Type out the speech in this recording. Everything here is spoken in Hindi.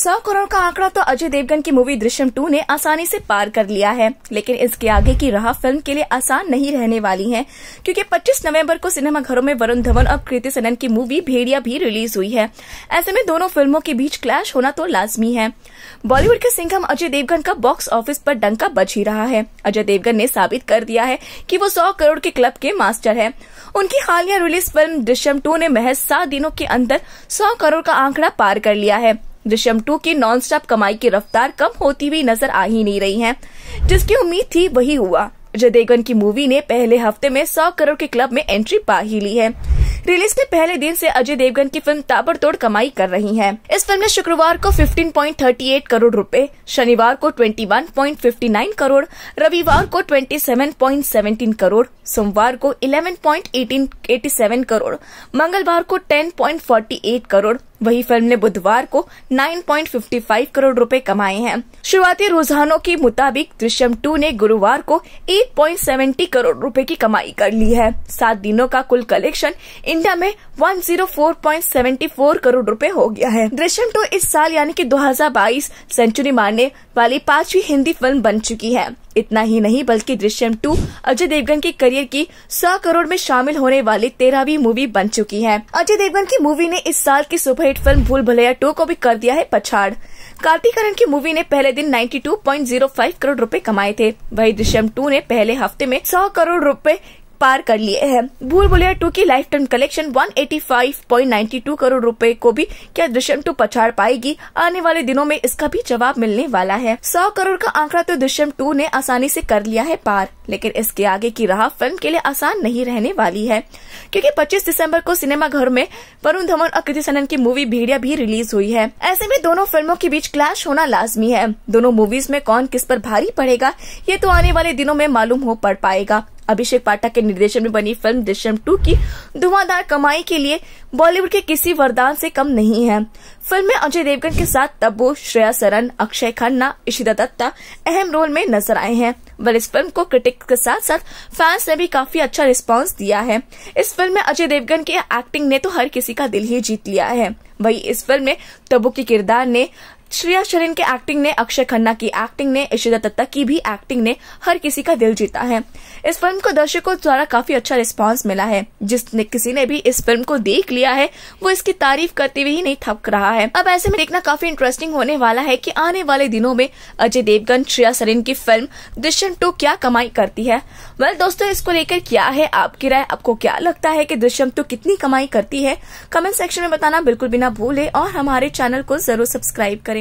सौ करोड़ का आंकड़ा तो अजय देवगन की मूवी दृश्यम टू ने आसानी से पार कर लिया है लेकिन इसके आगे की राह फिल्म के लिए आसान नहीं रहने वाली है क्योंकि 25 नवंबर को सिनेमा घरों में वरुण धवन और कृति सनन की मूवी भेड़िया भी रिलीज हुई है ऐसे में दोनों फिल्मों के बीच क्लैश होना तो लाजमी है बॉलीवुड के सिंघम अजय देवगन का बॉक्स ऑफिस पर डंका बच ही रहा है अजय देवगन ने साबित कर दिया है कि वो सौ करोड़ के क्लब के मास्टर है उनकी हालिया रिलीज फिल्म दृश्यम टू ने महज सात दिनों के अंदर सौ करोड़ का आंकड़ा पार कर लिया है दृश्यम टू की नॉन स्टॉप कमाई की रफ्तार कम होती हुई नजर आ ही नहीं रही है जिसकी उम्मीद थी वही हुआ अजय देवगन की मूवी ने पहले हफ्ते में 100 करोड़ के क्लब में एंट्री पा ही ली है रिलीज के पहले दिन से अजय देवगन की फिल्म ताबड़तोड़ कमाई कर रही है इस फिल्म ने शुक्रवार को 15.38 करोड़ रुपए, शनिवार को 21.59 करोड़ रविवार को 27.17 करोड़ सोमवार को 11.1887 करोड़ मंगलवार को 10.48 करोड़ वही फिल्म ने बुधवार को 9.55 करोड़ रुपए कमाए हैं शुरुआती रुझानों के मुताबिक दृश्यम 2 ने गुरुवार को 8.70 करोड़ रुपए की कमाई कर ली है सात दिनों का कुल कलेक्शन इंडिया में 104.74 करोड़ रुपए हो गया है दृश्यम 2 इस साल यानी कि 2022 सेंचुरी मारने वाली पांचवी हिंदी फिल्म बन चुकी है इतना ही नहीं बल्कि दृश्यम टू अजय देवगन के करियर की सौ करोड़ में शामिल होने वाली तेरहवीं मूवी बन चुकी है अजय देवगन की मूवी ने इस साल की सुपरहिट फिल्म भूल भुलैया टू को भी कर दिया है पछाड़ कार्तिकरण की मूवी ने पहले दिन 92.05 करोड़ रुपए कमाए थे वही दृश्यम टू ने पहले हफ्ते में 100 करोड़ रुपए पार कर लिए हैं भूल भुलैया टू की लाइफ टाइम कलेक्शन 185.92 करोड़ रुपए को भी क्या दुष्यंत टू पछाड़ पाएगी आने वाले दिनों में इसका भी जवाब मिलने वाला है सौ करोड़ का आंकड़ा तो दुष्यंत टू ने आसानी ऐसी कर लिया है पार लेकिन इसके आगे की राह फिल्म के लिए आसान नहीं रहने वाली है क्योंकि 25 दिसंबर को सिनेमा घर में वरुण धवन और कृति सनन की मूवी भेड़िया भी रिलीज हुई है ऐसे में दोनों फिल्मों के बीच क्लैश होना लाजमी है दोनों मूवीज में कौन किस पर भारी पड़ेगा ये तो आने वाले दिनों में मालूम हो पड़ पाएगा अभिषेक पाठक के निर्देशन में बनी फिल्म दृश्यम टू की धुआंधार कमाई के लिए बॉलीवुड के किसी वरदान से कम नहीं है फिल्म में अजय देवगन के साथ तब्बू श्रेया सरन अक्षय खन्ना इशिता दत्ता अहम रोल में नजर आए हैं वह इस फिल्म को क्रिटिक्स के साथ साथ फैंस ने भी काफी अच्छा रिस्पॉन्स दिया है इस फिल्म में अजय देवगन की एक्टिंग ने तो हर किसी का दिल ही जीत लिया है वही इस फिल्म में तब्बू के किरदार ने श्रेया शरीन के एक्टिंग ने अक्षय खन्ना की एक्टिंग ने इशिदा दत्ता की भी एक्टिंग ने हर किसी का दिल जीता है इस फिल्म को दर्शकों द्वारा काफी अच्छा रिस्पॉन्स मिला है जिसने किसी ने भी इस फिल्म को देख लिया है वो इसकी तारीफ करते हुए ही नहीं थक रहा है अब ऐसे में देखना काफी इंटरेस्टिंग होने वाला है की आने वाले दिनों में अजय देवगन श्रेया सरीन की फिल्म दृश्यम टू क्या कमाई करती है वेल दोस्तों इसको लेकर क्या है आपकी राय आपको क्या लगता है की दृश्यम टू कितनी कमाई करती है कमेंट सेक्शन में बताना बिल्कुल भी ना भूले और हमारे चैनल को जरूर सब्सक्राइब करें